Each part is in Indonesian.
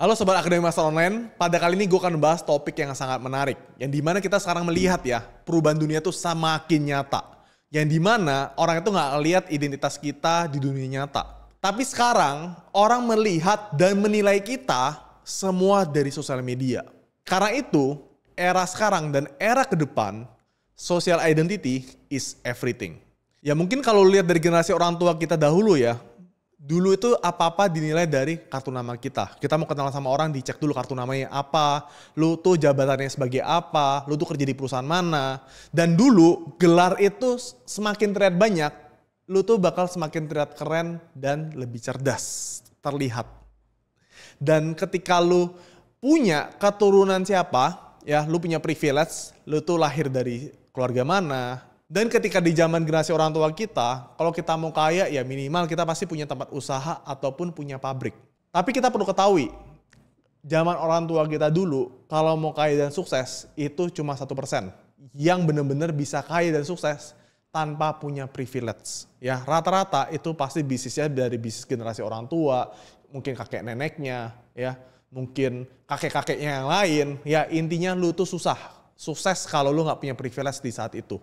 Halo Sobat Akademi Master Online, pada kali ini gue akan membahas topik yang sangat menarik. Yang dimana kita sekarang melihat ya, perubahan dunia itu semakin nyata. Yang dimana orang itu nggak lihat identitas kita di dunia nyata. Tapi sekarang orang melihat dan menilai kita semua dari sosial media. Karena itu, era sekarang dan era ke depan, social identity is everything. Ya mungkin kalau lihat dari generasi orang tua kita dahulu ya, dulu itu apa-apa dinilai dari kartu nama kita. Kita mau kenalan sama orang, dicek dulu kartu namanya apa, lu tuh jabatannya sebagai apa, lu tuh kerja di perusahaan mana. Dan dulu gelar itu semakin terlihat banyak, lu tuh bakal semakin terlihat keren dan lebih cerdas, terlihat. Dan ketika lu punya keturunan siapa, ya lu punya privilege, lu tuh lahir dari keluarga mana, dan ketika di zaman generasi orang tua kita, kalau kita mau kaya ya minimal kita pasti punya tempat usaha ataupun punya pabrik. Tapi kita perlu ketahui, zaman orang tua kita dulu kalau mau kaya dan sukses itu cuma satu persen yang benar-benar bisa kaya dan sukses tanpa punya privilege. Ya, rata-rata itu pasti bisnisnya dari bisnis generasi orang tua, mungkin kakek neneknya, ya, mungkin kakek-kakeknya yang lain. Ya, intinya lu tuh susah, sukses kalau lu nggak punya privilege di saat itu.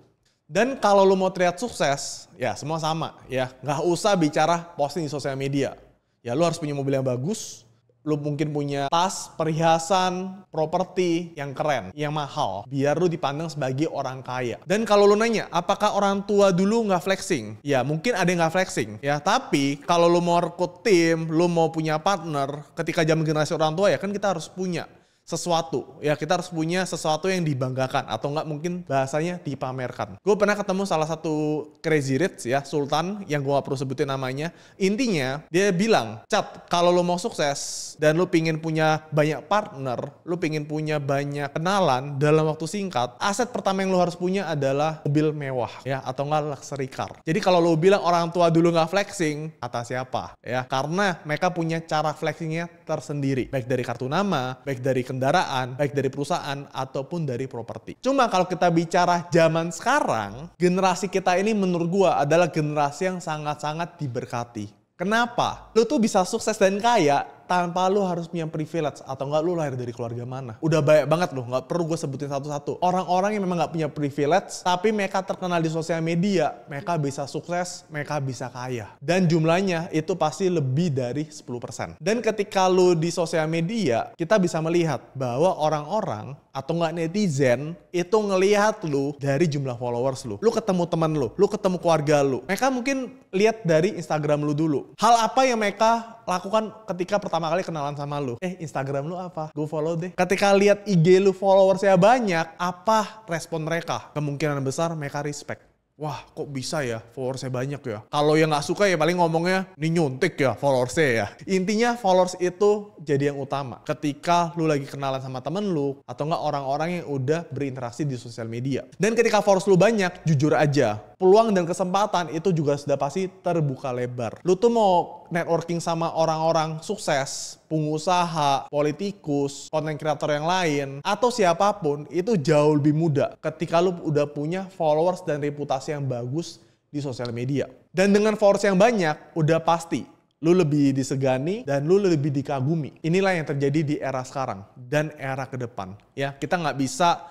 Dan kalau lo mau terlihat sukses, ya semua sama ya. Nggak usah bicara posting di sosial media. Ya lo harus punya mobil yang bagus, lo mungkin punya tas, perhiasan, properti yang keren, yang mahal, biar lo dipandang sebagai orang kaya. Dan kalau lo nanya, apakah orang tua dulu nggak flexing? Ya mungkin ada yang nggak flexing, ya. Tapi kalau lo mau rekrut tim, lo mau punya partner, ketika jam generasi orang tua ya kan kita harus punya sesuatu ya kita harus punya sesuatu yang dibanggakan atau nggak mungkin bahasanya dipamerkan gue pernah ketemu salah satu crazy rich ya sultan yang gue gak perlu sebutin namanya intinya dia bilang cat kalau lo mau sukses dan lo pingin punya banyak partner lo pingin punya banyak kenalan dalam waktu singkat aset pertama yang lo harus punya adalah mobil mewah ya atau nggak luxury car jadi kalau lo bilang orang tua dulu nggak flexing atas siapa ya karena mereka punya cara flexingnya tersendiri baik dari kartu nama baik dari kendaraan, baik dari perusahaan ataupun dari properti. Cuma kalau kita bicara zaman sekarang, generasi kita ini menurut gua adalah generasi yang sangat-sangat diberkati. Kenapa? Lo tuh bisa sukses dan kaya tanpa lu harus punya privilege atau enggak lu lahir dari keluarga mana. Udah banyak banget loh, nggak perlu gue sebutin satu-satu. Orang-orang yang memang nggak punya privilege, tapi mereka terkenal di sosial media, mereka bisa sukses, mereka bisa kaya. Dan jumlahnya itu pasti lebih dari 10%. Dan ketika lu di sosial media, kita bisa melihat bahwa orang-orang atau nggak netizen itu ngelihat lu dari jumlah followers lu. Lu ketemu teman lu, lu ketemu keluarga lu. Mereka mungkin lihat dari Instagram lu dulu. Hal apa yang mereka lakukan ketika pertama kali kenalan sama lu. Eh, Instagram lu apa? Gue follow deh. Ketika lihat IG lu followersnya banyak, apa respon mereka? Kemungkinan besar mereka respect. Wah, kok bisa ya followers followersnya banyak ya? Kalau yang nggak suka ya paling ngomongnya, ini nyuntik ya followersnya ya. Intinya followers itu jadi yang utama. Ketika lu lagi kenalan sama temen lu, atau nggak orang-orang yang udah berinteraksi di sosial media. Dan ketika followers lu banyak, jujur aja, peluang dan kesempatan itu juga sudah pasti terbuka lebar. Lu tuh mau networking sama orang-orang sukses, pengusaha, politikus, konten kreator yang lain, atau siapapun, itu jauh lebih mudah ketika lu udah punya followers dan reputasi yang bagus di sosial media. Dan dengan followers yang banyak, udah pasti lu lebih disegani dan lu lebih dikagumi. Inilah yang terjadi di era sekarang dan era ke depan. Ya, kita nggak bisa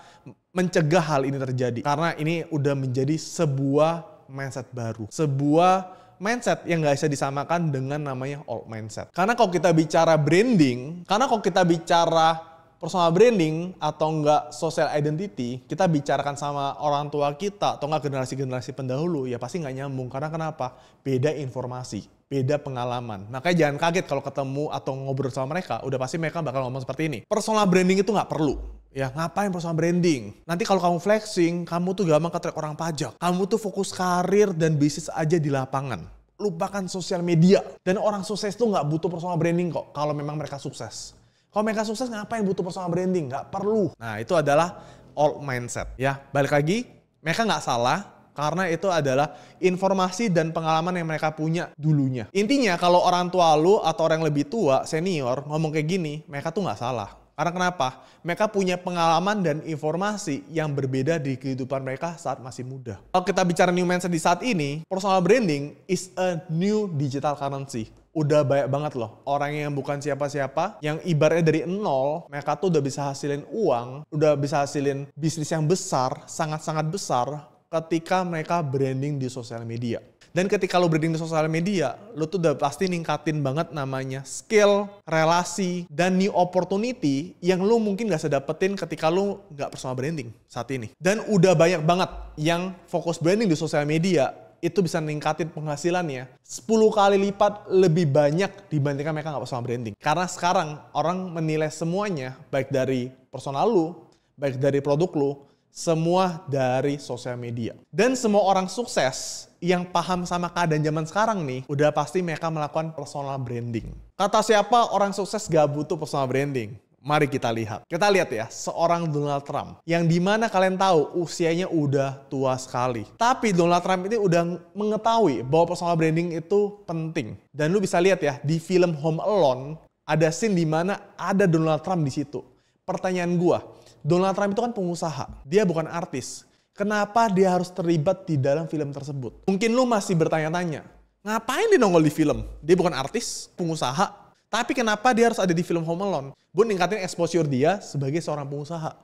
mencegah hal ini terjadi karena ini udah menjadi sebuah mindset baru, sebuah mindset yang nggak bisa disamakan dengan namanya old mindset. Karena kalau kita bicara branding, karena kalau kita bicara personal branding atau enggak social identity, kita bicarakan sama orang tua kita atau enggak generasi-generasi pendahulu, ya pasti nggak nyambung. Karena kenapa? Beda informasi, beda pengalaman. Makanya jangan kaget kalau ketemu atau ngobrol sama mereka, udah pasti mereka bakal ngomong seperti ini. Personal branding itu nggak perlu. Ya, ngapain perusahaan branding? Nanti kalau kamu flexing, kamu tuh gampang ketrek orang pajak. Kamu tuh fokus karir dan bisnis aja di lapangan. Lupakan sosial media. Dan orang sukses tuh nggak butuh personal branding kok kalau memang mereka sukses. Kalau mereka sukses ngapain butuh personal branding? Nggak perlu. Nah, itu adalah all mindset. Ya, balik lagi, mereka nggak salah, karena itu adalah informasi dan pengalaman yang mereka punya dulunya. Intinya kalau orang tua lu atau orang yang lebih tua, senior, ngomong kayak gini, mereka tuh nggak salah. Karena kenapa? Mereka punya pengalaman dan informasi yang berbeda di kehidupan mereka saat masih muda. Kalau kita bicara new mindset di saat ini, personal branding is a new digital currency. Udah banyak banget loh orang yang bukan siapa-siapa, yang ibaratnya dari nol, mereka tuh udah bisa hasilin uang, udah bisa hasilin bisnis yang besar, sangat-sangat besar, ketika mereka branding di sosial media. Dan ketika lo branding di sosial media, lo tuh udah pasti ningkatin banget namanya skill, relasi, dan new opportunity yang lo mungkin gak sedapetin ketika lo gak personal branding saat ini. Dan udah banyak banget yang fokus branding di sosial media itu bisa ningkatin penghasilannya 10 kali lipat lebih banyak dibandingkan mereka nggak personal branding. Karena sekarang orang menilai semuanya, baik dari personal lo baik dari produk lo semua dari sosial media. Dan semua orang sukses yang paham sama keadaan zaman sekarang nih, udah pasti mereka melakukan personal branding. Kata siapa orang sukses gak butuh personal branding? Mari kita lihat. Kita lihat ya, seorang Donald Trump yang dimana kalian tahu usianya udah tua sekali. Tapi Donald Trump ini udah mengetahui bahwa personal branding itu penting. Dan lu bisa lihat ya, di film Home Alone ada scene dimana ada Donald Trump di situ. Pertanyaan gua, Donald Trump itu kan pengusaha, dia bukan artis. Kenapa dia harus terlibat di dalam film tersebut? Mungkin lu masih bertanya-tanya, ngapain dia nongol di film? Dia bukan artis, pengusaha, tapi kenapa dia harus ada di film Home Alone? Buat ningkatin exposure dia sebagai seorang pengusaha.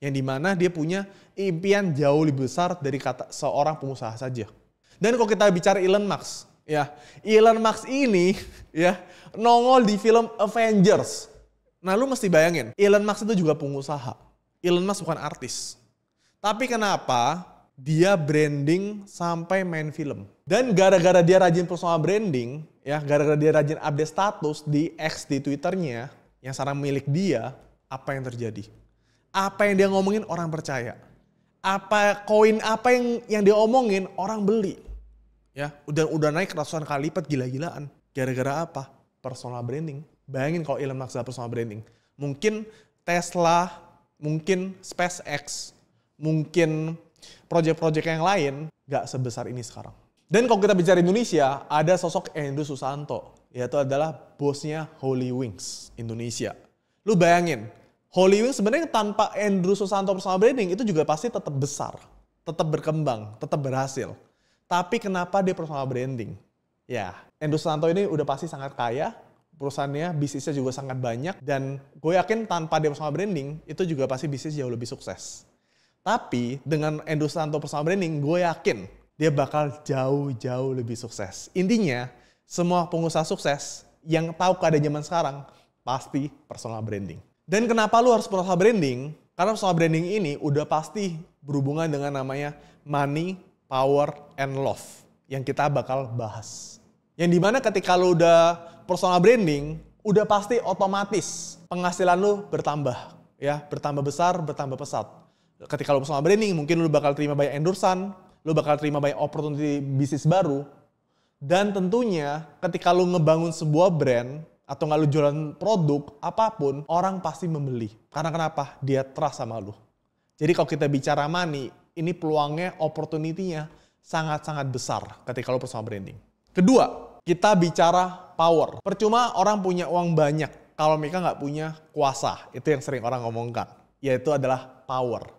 Yang dimana dia punya impian jauh lebih besar dari kata seorang pengusaha saja. Dan kalau kita bicara Elon Musk, ya Elon Musk ini ya nongol di film Avengers Nah lu mesti bayangin, Elon Musk itu juga pengusaha. Elon Musk bukan artis. Tapi kenapa dia branding sampai main film? Dan gara-gara dia rajin personal branding, ya gara-gara dia rajin update status di X di Twitternya, yang sekarang milik dia, apa yang terjadi? Apa yang dia ngomongin orang percaya. Apa koin apa yang yang dia omongin orang beli. Ya, udah udah naik ratusan kali lipat gila-gilaan. Gara-gara apa? Personal branding. Bayangin kalau Elon Musk dapet sama branding. Mungkin Tesla, mungkin SpaceX, mungkin proyek-proyek yang lain nggak sebesar ini sekarang. Dan kalau kita bicara Indonesia, ada sosok Andrew Susanto, yaitu adalah bosnya Holy Wings Indonesia. Lu bayangin, Holy Wings sebenarnya tanpa Andrew Susanto personal branding itu juga pasti tetap besar, tetap berkembang, tetap berhasil. Tapi kenapa dia personal branding? Ya, Andrew Susanto ini udah pasti sangat kaya, perusahaannya, bisnisnya juga sangat banyak dan gue yakin tanpa dia personal branding itu juga pasti bisnis jauh lebih sukses. Tapi dengan Endo Santo personal branding, gue yakin dia bakal jauh-jauh lebih sukses. Intinya, semua pengusaha sukses yang tahu keadaan zaman sekarang pasti personal branding. Dan kenapa lu harus personal branding? Karena personal branding ini udah pasti berhubungan dengan namanya money, power, and love yang kita bakal bahas. Yang dimana ketika lo udah personal branding, udah pasti otomatis penghasilan lo bertambah. Ya, bertambah besar, bertambah pesat. Ketika lo personal branding, mungkin lo bakal terima banyak endorsan, lo bakal terima banyak opportunity bisnis baru. Dan tentunya ketika lo ngebangun sebuah brand, atau nggak lo jualan produk, apapun, orang pasti membeli. Karena kenapa? Dia trust sama lo. Jadi kalau kita bicara money, ini peluangnya, opportunity-nya sangat-sangat besar ketika lo personal branding. Kedua, kita bicara power. Percuma orang punya uang banyak kalau mereka nggak punya kuasa. Itu yang sering orang ngomongkan. Yaitu adalah power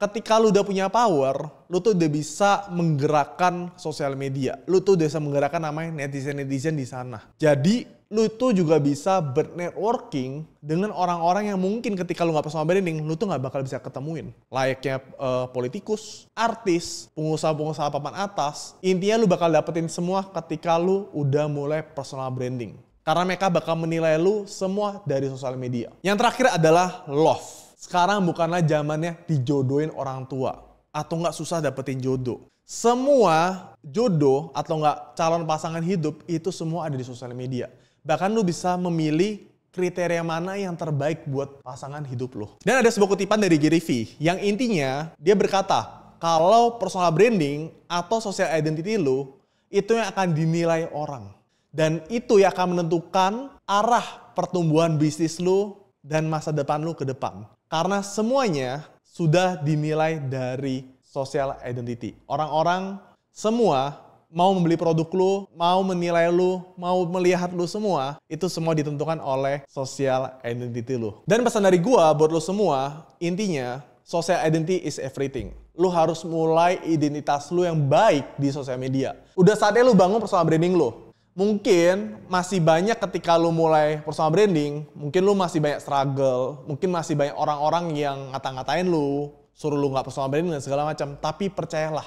ketika lu udah punya power, lu tuh udah bisa menggerakkan sosial media. Lu tuh udah bisa menggerakkan namanya netizen-netizen di sana. Jadi lu tuh juga bisa bernetworking dengan orang-orang yang mungkin ketika lu nggak personal branding, lu tuh nggak bakal bisa ketemuin. Layaknya uh, politikus, artis, pengusaha-pengusaha papan atas, intinya lu bakal dapetin semua ketika lu udah mulai personal branding. Karena mereka bakal menilai lu semua dari sosial media. Yang terakhir adalah love sekarang bukanlah zamannya dijodohin orang tua atau nggak susah dapetin jodoh. Semua jodoh atau nggak calon pasangan hidup itu semua ada di sosial media. Bahkan lu bisa memilih kriteria mana yang terbaik buat pasangan hidup lo. Dan ada sebuah kutipan dari Gary Vee yang intinya dia berkata, kalau personal branding atau social identity lo itu yang akan dinilai orang. Dan itu yang akan menentukan arah pertumbuhan bisnis lo, dan masa depan lu ke depan. Karena semuanya sudah dinilai dari social identity. Orang-orang semua mau membeli produk lu, mau menilai lu, mau melihat lu semua, itu semua ditentukan oleh social identity lu. Dan pesan dari gua buat lu semua, intinya social identity is everything. Lu harus mulai identitas lu yang baik di sosial media. Udah saatnya lu bangun personal branding lu mungkin masih banyak ketika lu mulai personal branding, mungkin lu masih banyak struggle, mungkin masih banyak orang-orang yang ngata-ngatain lu, suruh lu nggak personal branding dan segala macam. Tapi percayalah,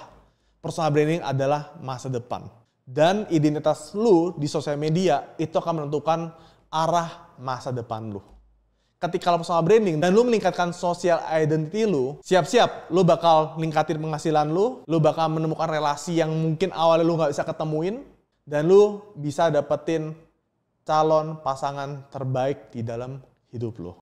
personal branding adalah masa depan. Dan identitas lu di sosial media itu akan menentukan arah masa depan lu. Ketika lu personal branding dan lu meningkatkan social identity lu, siap-siap lu bakal ningkatin penghasilan lu, lu bakal menemukan relasi yang mungkin awalnya lu nggak bisa ketemuin, dan lu bisa dapetin calon pasangan terbaik di dalam hidup lu.